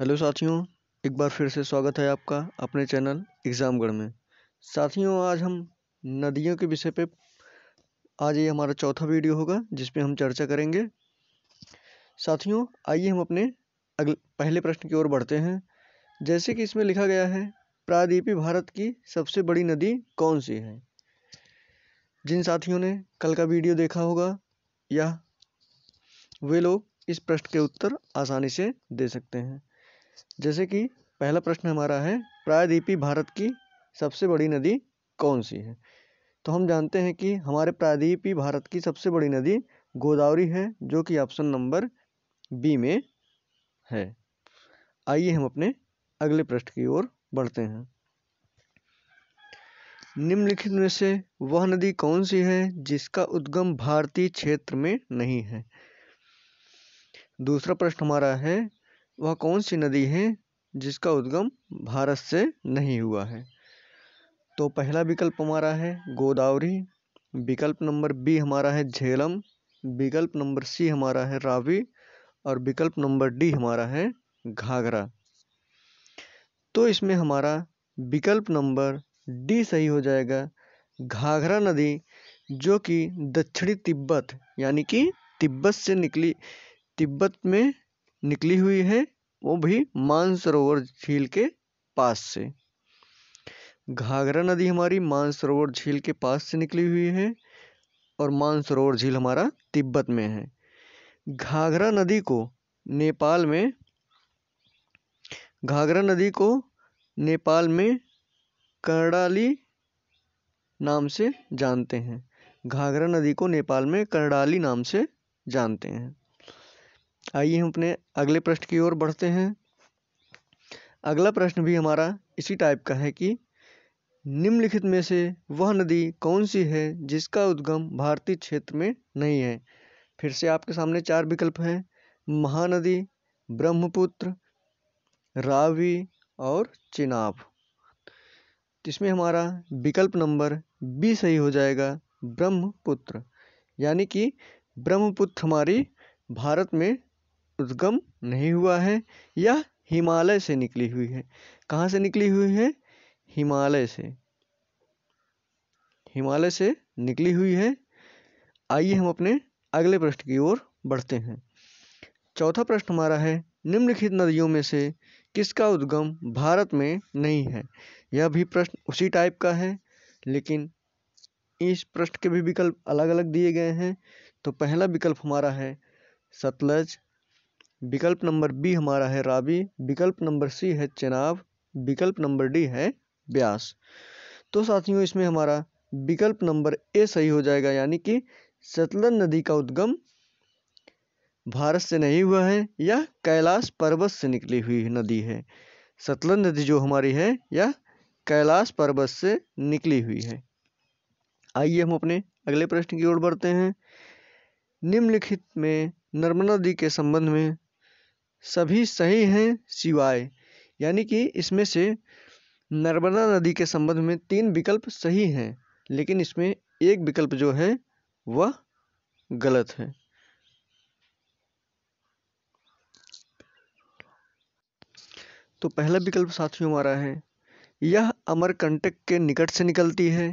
hello साथियों एक बार फिर से स्वागत है आपका अपने चैनल एग्ज़ामगढ़ में साथियों आज हम नदियों के विषय पे आज ये हमारा चौथा वीडियो होगा जिसमें हम चर्चा करेंगे साथियों आइए हम अपने अगले पहले प्रश्न की ओर बढ़ते हैं जैसे कि इसमें लिखा गया है प्रादीपी भारत की सबसे बड़ी नदी कौन सी है जिन साथियों ने कल का वीडियो देखा होगा या वे लोग इस प्रश्न के उत्तर आसानी से दे सकते हैं जैसे कि पहला प्रश्न हमारा है प्रायद्वीपी भारत की सबसे बड़ी नदी कौन सी है तो हम जानते हैं कि हमारे प्रायद्वीपी भारत की सबसे बड़ी नदी गोदावरी है जो कि ऑप्शन नंबर बी में है आइए हम अपने अगले प्रश्न की ओर बढ़ते हैं निम्नलिखित में से वह नदी कौन सी है जिसका उद्गम भारतीय क्षेत्र में नहीं है दूसरा प्रश्न हमारा है वह कौन सी नदी है जिसका उद्गम भारत से नहीं हुआ है तो पहला विकल्प हमारा है गोदावरी विकल्प नंबर बी हमारा है झेलम विकल्प नंबर सी हमारा है रावी और विकल्प नंबर डी हमारा है घाघरा तो इसमें हमारा विकल्प नंबर डी सही हो जाएगा घाघरा नदी जो कि दक्षिणी तिब्बत यानी कि तिब्बत से निकली तिब्बत में निकली हुई है वो भी मानसरोवर झील के पास से घाघरा नदी हमारी मानसरोवर झील के पास से निकली हुई है और मानसरोवर झील हमारा तिब्बत में है घाघरा नदी को नेपाल में घाघरा नदी को नेपाल में कर्णाली नाम से जानते हैं घाघरा नदी को नेपाल में कर्णाली नाम से जानते हैं आइए हम अपने अगले प्रश्न की ओर बढ़ते हैं अगला प्रश्न भी हमारा इसी टाइप का है कि निम्नलिखित में से वह नदी कौन सी है जिसका उद्गम भारतीय क्षेत्र में नहीं है फिर से आपके सामने चार विकल्प हैं महानदी ब्रह्मपुत्र रावी और चिनाब इसमें हमारा विकल्प नंबर बी सही हो जाएगा ब्रह्मपुत्र यानी कि ब्रह्मपुत्र हमारी भारत में उद्गम नहीं हुआ है यह हिमालय से निकली हुई है कहाँ से निकली हुई है हिमालय से हिमालय से निकली हुई है आइए हम अपने अगले प्रश्न की ओर बढ़ते हैं चौथा प्रश्न हमारा है निम्नलिखित नदियों में से किसका उद्गम भारत में नहीं है यह भी प्रश्न उसी टाइप का है लेकिन इस प्रश्न के भी विकल्प अलग अलग दिए गए हैं तो पहला विकल्प हमारा है सतलज विकल्प नंबर बी हमारा है रावी विकल्प नंबर सी है चेनाब विकल्प नंबर डी है ब्यास तो साथियों इसमें हमारा विकल्प नंबर ए सही हो जाएगा यानी कि सतलज नदी का उद्गम भारत से नहीं हुआ है यह कैलाश पर्वत से निकली हुई नदी है सतलज नदी जो हमारी है यह कैलाश पर्वत से निकली हुई है आइए हम अपने अगले प्रश्न की ओर बढ़ते हैं निम्नलिखित में नर्मदा नदी के संबंध में सभी सही हैं सिवाय यानी कि इसमें से नर्मदा नदी के संबंध में तीन विकल्प सही हैं लेकिन इसमें एक विकल्प जो है वह गलत है तो पहला विकल्प साथियों हमारा है यह अमरकंटक के निकट से निकलती है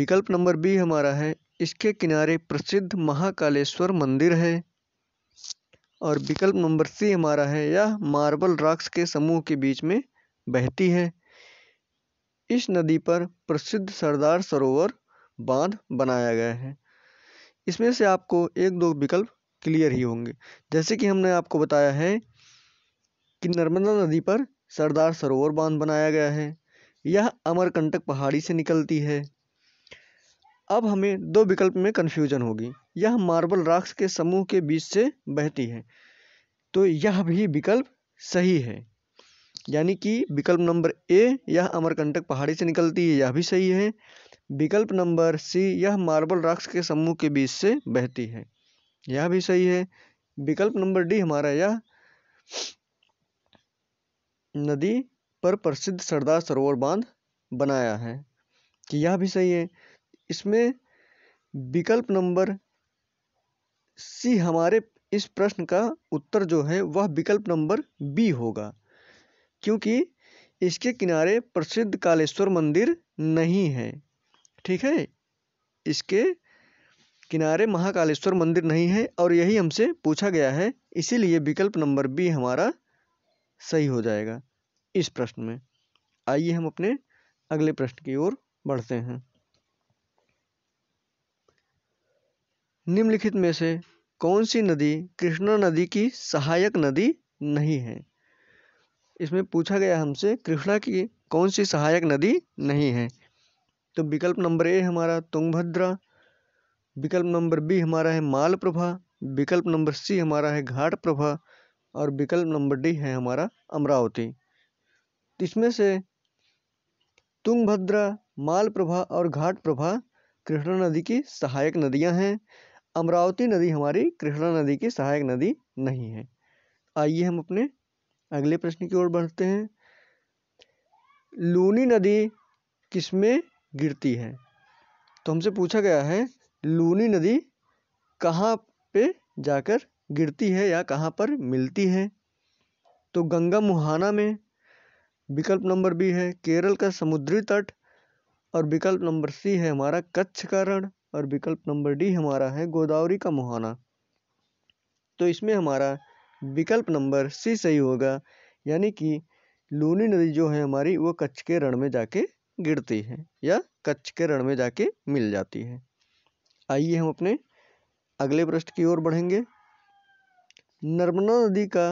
विकल्प नंबर बी हमारा है इसके किनारे प्रसिद्ध महाकालेश्वर मंदिर है और विकल्प नंबर सी हमारा है यह मार्बल राक्स के समूह के बीच में बहती है इस नदी पर प्रसिद्ध सरदार सरोवर बांध बनाया गया है इसमें से आपको एक दो विकल्प क्लियर ही होंगे जैसे कि हमने आपको बताया है कि नर्मदा नदी पर सरदार सरोवर बांध बनाया गया है यह अमरकंटक पहाड़ी से निकलती है अब हमें दो विकल्प में कन्फ्यूजन होगी यह मार्बल राक्ष के समूह के बीच से बहती है तो यह भी विकल्प सही है यानी कि विकल्प नंबर ए यह अमरकंटक पहाड़ी से निकलती है यह भी सही है विकल्प नंबर सी यह मार्बल राक्ष के समूह के बीच से बहती है यह भी सही है विकल्प नंबर डी हमारा यह नदी पर प्रसिद्ध सरदार सरोवर बांध बनाया है कि यह भी सही है इसमें विकल्प नंबर सी हमारे इस प्रश्न का उत्तर जो है वह विकल्प नंबर बी होगा क्योंकि इसके किनारे प्रसिद्ध कालेश्वर मंदिर नहीं है ठीक है इसके किनारे महाकालेश्वर मंदिर नहीं है और यही हमसे पूछा गया है इसीलिए विकल्प नंबर बी हमारा सही हो जाएगा इस प्रश्न में आइए हम अपने अगले प्रश्न की ओर बढ़ते हैं निम्नलिखित में से कौन सी नदी कृष्णा नदी की सहायक नदी नहीं है इसमें पूछा गया हमसे कृष्णा की कौन सी सहायक नदी नहीं है तो विकल्प नंबर ए हमारा तुंगभद्रा विकल्प नंबर बी हमारा है मालप्रभा विकल्प नंबर सी हमारा है घाट प्रभा और विकल्प नंबर डी है हमारा अमरावती तो इसमें से तुंगभद्रा मालप्रभा और घाट प्रभा कृष्णा नदी की सहायक नदियां हैं अमरावती नदी हमारी कृष्णा नदी की सहायक नदी नहीं है आइए हम अपने अगले प्रश्न की ओर बढ़ते हैं लूनी नदी किसमें गिरती है तो हमसे पूछा गया है लूनी नदी कहाँ पे जाकर गिरती है या कहाँ पर मिलती है तो गंगा मुहाना में विकल्प नंबर बी है केरल का समुद्री तट और विकल्प नंबर सी है हमारा कच्छ का रण और विकल्प नंबर डी हमारा है गोदावरी का मुहाना तो इसमें हमारा विकल्प नंबर सी सही होगा यानी कि लूनी नदी जो है हमारी वो कच्छ के रण में जाके गिरती है या कच्छ के रण में जाके मिल जाती है आइए हम अपने अगले प्रश्न की ओर बढ़ेंगे नर्मदा नदी का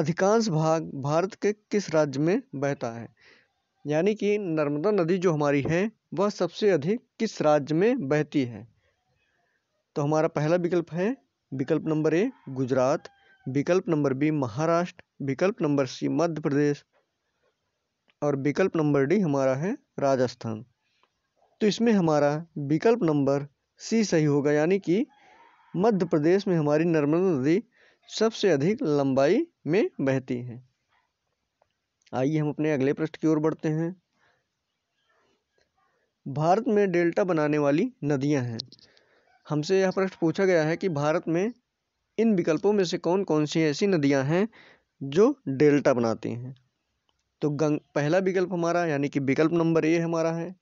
अधिकांश भाग भारत के किस राज्य में बहता है यानी कि नर्मदा नदी जो हमारी है वह सबसे अधिक किस राज्य में बहती है तो हमारा पहला विकल्प है विकल्प नंबर ए गुजरात विकल्प नंबर बी महाराष्ट्र विकल्प नंबर सी मध्य प्रदेश और विकल्प नंबर डी हमारा है राजस्थान तो इसमें हमारा विकल्प नंबर सी सही होगा यानी कि मध्य प्रदेश में हमारी नर्मदा नदी सबसे अधिक लंबाई में बहती है आइए हम अपने अगले प्रश्न की ओर बढ़ते हैं भारत में डेल्टा बनाने वाली नदियाँ हैं हमसे यह प्रश्न पूछा गया है कि भारत में इन विकल्पों में से कौन कौन सी ऐसी नदियाँ हैं जो डेल्टा बनाती हैं तो गंग पहला विकल्प हमारा यानी कि विकल्प नंबर ए हमारा है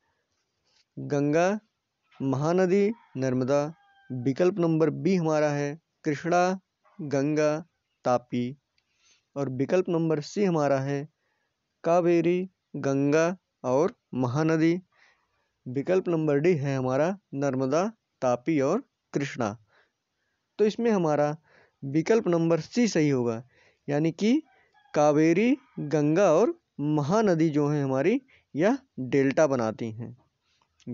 गंगा महानदी नर्मदा विकल्प नंबर बी हमारा है कृष्णा गंगा तापी और विकल्प नंबर सी हमारा है कावेरी गंगा और महानदी विकल्प नंबर डी है हमारा नर्मदा तापी और कृष्णा तो इसमें हमारा विकल्प नंबर सी सही होगा यानी कि कावेरी गंगा और महानदी जो है हमारी यह डेल्टा बनाती हैं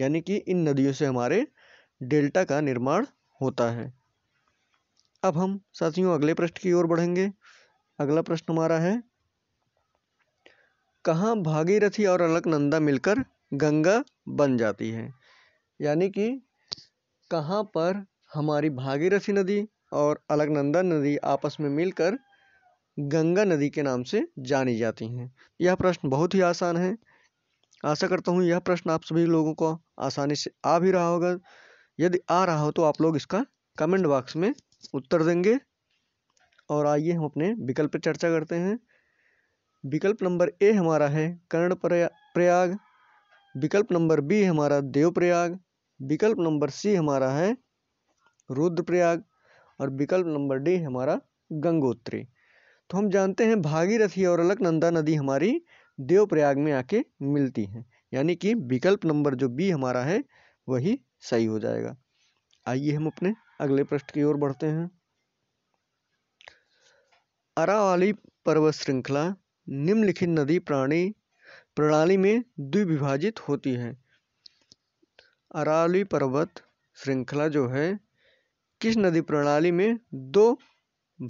यानी कि इन नदियों से हमारे डेल्टा का निर्माण होता है अब हम साथियों अगले प्रश्न की ओर बढ़ेंगे अगला प्रश्न हमारा है कहाँ भागीरथी और अलकनंदा मिलकर गंगा बन जाती है यानी कि कहाँ पर हमारी भागीरथी नदी और अलगनंदा नदी आपस में मिलकर गंगा नदी के नाम से जानी जाती हैं यह प्रश्न बहुत ही आसान है आशा करता हूँ यह प्रश्न आप सभी लोगों को आसानी से आ भी रहा होगा यदि आ रहा हो तो आप लोग इसका कमेंट बॉक्स में उत्तर देंगे और आइए हम अपने विकल्प पर चर्चा करते हैं विकल्प नंबर ए हमारा है कर्ण प्रयाग विकल्प नंबर बी हमारा देवप्रयाग विकल्प नंबर सी हमारा है रुद्रप्रयाग और विकल्प नंबर डी हमारा गंगोत्री तो हम जानते हैं भागीरथी और अलकनंदा नदी हमारी देवप्रयाग में आके मिलती हैं यानी कि विकल्प नंबर जो बी हमारा है वही सही हो जाएगा आइए हम अपने अगले प्रश्न की ओर बढ़ते हैं अरावाली पर्वत श्रृंखला निम्नलिखित नदी प्राणी प्रणाली में द्विविभाजित होती है अरावली पर्वत श्रृंखला जो है किस नदी प्रणाली में दो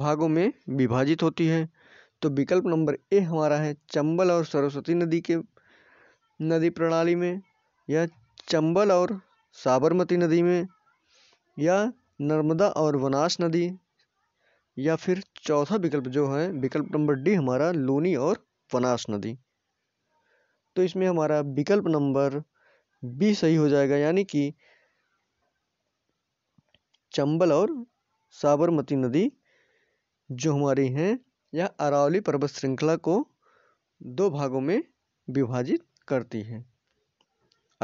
भागों में विभाजित होती है तो विकल्प नंबर ए हमारा है चंबल और सरस्वती नदी के नदी प्रणाली में या चंबल और साबरमती नदी में या नर्मदा और वनास नदी या फिर चौथा विकल्प जो है विकल्प नंबर डी हमारा लूनी और वनास नदी तो इसमें हमारा विकल्प नंबर बी सही हो जाएगा यानी कि चंबल और साबरमती नदी जो हमारी हैं यह अरावली पर्वत श्रृंखला को दो भागों में विभाजित करती है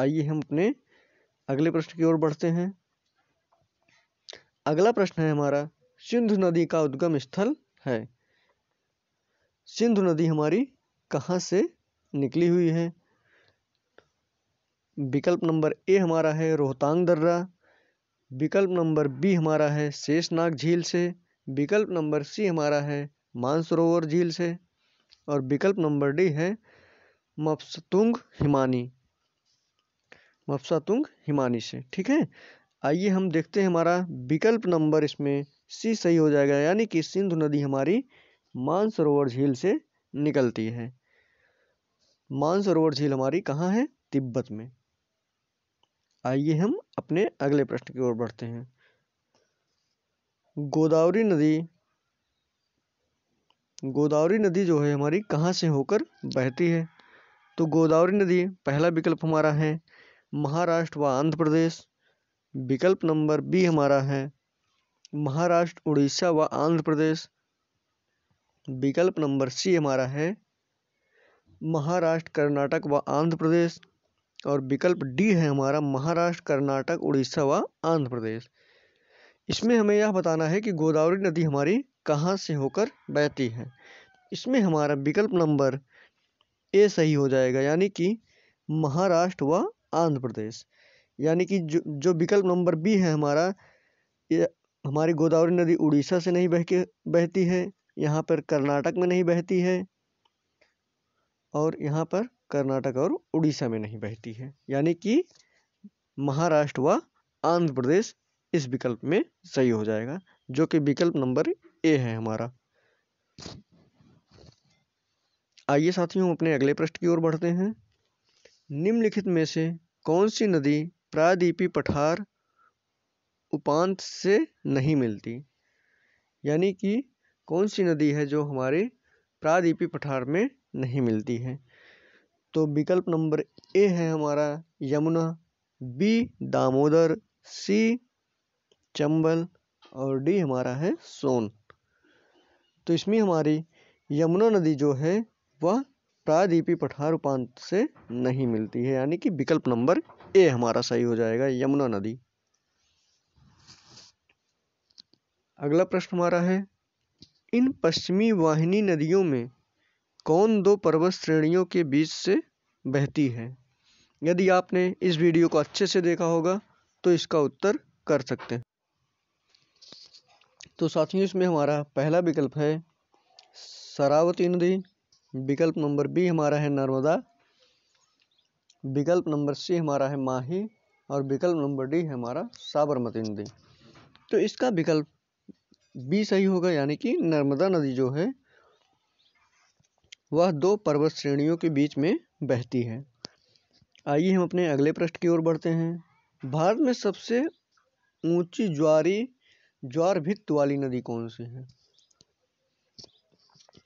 आइए हम अपने अगले प्रश्न की ओर बढ़ते हैं अगला प्रश्न है हमारा सिंधु नदी का उद्गम स्थल है सिंधु नदी हमारी कहाँ से निकली हुई है विकल्प नंबर ए हमारा है रोहतांग दर्रा विकल्प नंबर बी हमारा है शेषनाग झील से विकल्प नंबर सी हमारा है मानसरोवर झील से और विकल्प नंबर डी है मफसतुंग हिमानी मफसतुंग हिमानी से ठीक है आइए हम देखते हैं हमारा विकल्प नंबर इसमें सी सही हो जाएगा यानी कि सिंधु नदी हमारी मानसरोवर झील से निकलती है मानसरोवर झील हमारी कहाँ है तिब्बत में आइए हम अपने अगले प्रश्न की ओर बढ़ते हैं गोदावरी नदी गोदावरी नदी जो है हमारी कहाँ से होकर बहती है तो गोदावरी नदी पहला विकल्प हमारा है महाराष्ट्र व आंध्र प्रदेश विकल्प नंबर बी हमारा है महाराष्ट्र उड़ीसा व आंध्र प्रदेश विकल्प नंबर सी हमारा है महाराष्ट्र कर्नाटक व आंध्र प्रदेश और विकल्प डी है हमारा महाराष्ट्र कर्नाटक उड़ीसा व आंध्र प्रदेश इसमें हमें यह बताना है कि गोदावरी नदी हमारी कहाँ से होकर बहती है इसमें हमारा विकल्प नंबर ए सही हो जाएगा यानी कि महाराष्ट्र व आंध्र प्रदेश यानी कि जो जो विकल्प नंबर बी है हमारा ये हमारी गोदावरी नदी उड़ीसा से नहीं बह के बहती है यहाँ पर कर्नाटक में नहीं बहती है और यहाँ पर कर्नाटक और उड़ीसा में नहीं बहती है यानी कि महाराष्ट्र व आंध्र प्रदेश इस विकल्प में सही हो जाएगा जो कि विकल्प नंबर ए है हमारा आइए साथियों अपने अगले प्रश्न की ओर बढ़ते हैं निम्नलिखित में से कौन सी नदी प्रायद्वीपी पठार उपांत से नहीं मिलती यानी कि कौन सी नदी है जो हमारे प्रायद्वीपी पठार में नहीं मिलती है तो विकल्प नंबर ए है हमारा यमुना बी दामोदर सी चंबल और डी हमारा है सोन तो इसमें हमारी यमुना नदी जो है वह प्रादीपी पठार उपांत से नहीं मिलती है यानी कि विकल्प नंबर ए हमारा सही हो जाएगा यमुना नदी अगला प्रश्न हमारा है इन पश्चिमी वाहिनी नदियों में कौन दो पर्वत श्रेणियों के बीच से बहती है यदि आपने इस वीडियो को अच्छे से देखा होगा तो इसका उत्तर कर सकते हैं तो साथियों इसमें हमारा पहला विकल्प है शरावती नदी विकल्प नंबर बी हमारा है नर्मदा विकल्प नंबर सी हमारा है माही और विकल्प नंबर डी है हमारा साबरमती नदी तो इसका विकल्प बी सही होगा यानी कि नर्मदा नदी जो है वह दो पर्वत श्रेणियों के बीच में बहती है आइए हम अपने अगले प्रश्न की ओर बढ़ते हैं भारत में सबसे ऊंची ज्वारी ज्वार भित्त वाली नदी कौन सी है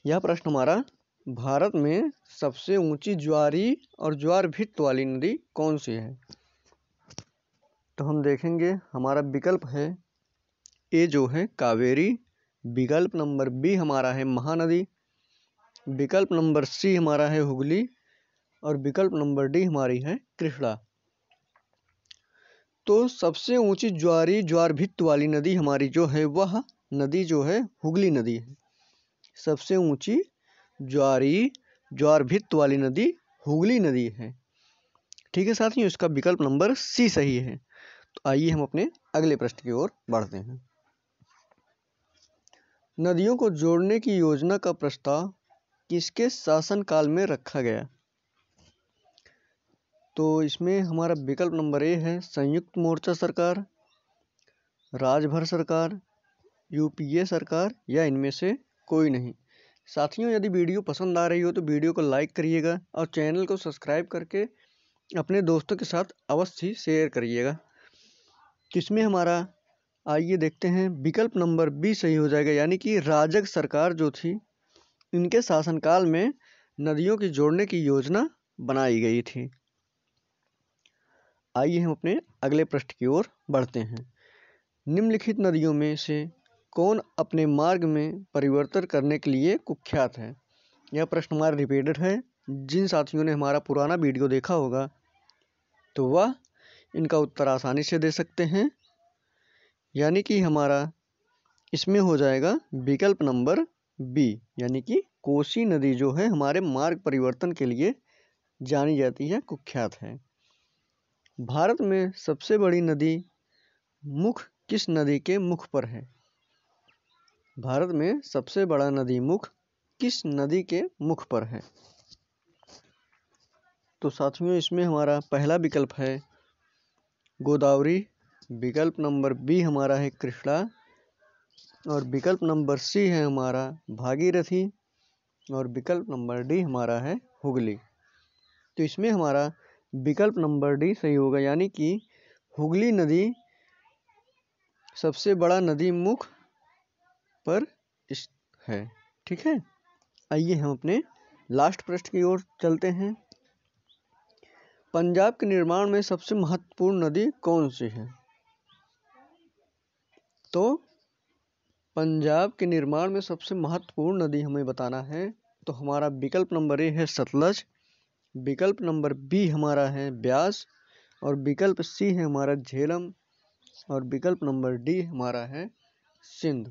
यह प्रश्न हमारा भारत में सबसे ऊंची ज्वारी और ज्वार भित्त वाली नदी कौन सी है तो हम देखेंगे हमारा विकल्प है ए जो है कावेरी विकल्प नंबर बी हमारा है महानदी विकल्प नंबर सी हमारा है हुगली और विकल्प नंबर डी हमारी है कृष्णा तो सबसे ऊंची ज्वारी ज्वार भित्त वाली नदी हमारी जो है वह नदी जो है हुगली नदी है सबसे ऊंची ज्वारी ज्वार भित्त वाली नदी हुगली नदी है ठीक है साथियों इसका विकल्प नंबर सी सही है तो आइए हम अपने अगले प्रश्न की ओर बढ़ते हैं नदियों को जोड़ने की योजना का प्रस्ताव किसके शासनकाल में रखा गया तो इसमें हमारा विकल्प नंबर ए है संयुक्त मोर्चा सरकार राजभर सरकार यूपीए सरकार या इनमें से कोई नहीं साथियों यदि वीडियो पसंद आ रही हो तो वीडियो को लाइक करिएगा और चैनल को सब्सक्राइब करके अपने दोस्तों के साथ अवश्य शेयर करिएगा किसमें हमारा आइए देखते हैं विकल्प नंबर बी सही हो जाएगा यानी कि राजक सरकार जो थी इनके शासनकाल में नदियों की जोड़ने की योजना बनाई गई थी आइए हम अपने अगले प्रश्न की ओर बढ़ते हैं निम्नलिखित नदियों में से कौन अपने मार्ग में परिवर्तन करने के लिए कुख्यात है यह प्रश्न हमारा रिपीटेड है जिन साथियों ने हमारा पुराना वीडियो देखा होगा तो वह इनका उत्तर आसानी से दे सकते हैं यानी कि हमारा इसमें हो जाएगा विकल्प नंबर बी यानी कि कोसी नदी जो है हमारे मार्ग परिवर्तन के लिए जानी जाती है कुख्यात है भारत में सबसे बड़ी नदी मुख किस नदी के मुख पर है भारत में सबसे बड़ा नदी मुख किस नदी के मुख पर है तो साथियों इसमें हमारा पहला विकल्प है गोदावरी विकल्प नंबर बी हमारा है कृष्णा और विकल्प नंबर सी है हमारा भागीरथी और विकल्प नंबर डी हमारा है हुगली तो इसमें हमारा विकल्प नंबर डी सही होगा यानी कि हुगली नदी सबसे बड़ा नदी मुख पर है ठीक है आइए हम अपने लास्ट प्रश्न की ओर चलते हैं पंजाब के निर्माण में सबसे महत्वपूर्ण नदी कौन सी है तो पंजाब के निर्माण में सबसे महत्वपूर्ण नदी हमें बताना है तो हमारा विकल्प नंबर ए है सतलज विकल्प नंबर बी हमारा है ब्यास और विकल्प सी है हमारा झेलम और विकल्प नंबर डी हमारा है सिंध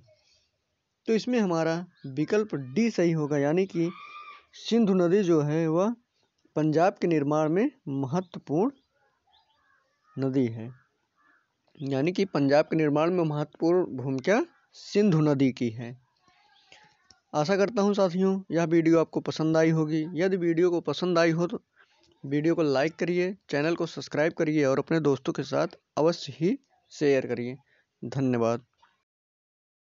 तो इसमें हमारा विकल्प डी सही होगा यानी कि सिंधु नदी जो है वह पंजाब के निर्माण में महत्वपूर्ण नदी है यानी कि पंजाब के निर्माण में महत्वपूर्ण भूमिका सिंधु नदी की है आशा करता हूँ साथियों यह वीडियो आपको पसंद आई होगी यदि वीडियो को पसंद आई हो तो वीडियो को लाइक करिए चैनल को सब्सक्राइब करिए और अपने दोस्तों के साथ अवश्य ही शेयर करिए धन्यवाद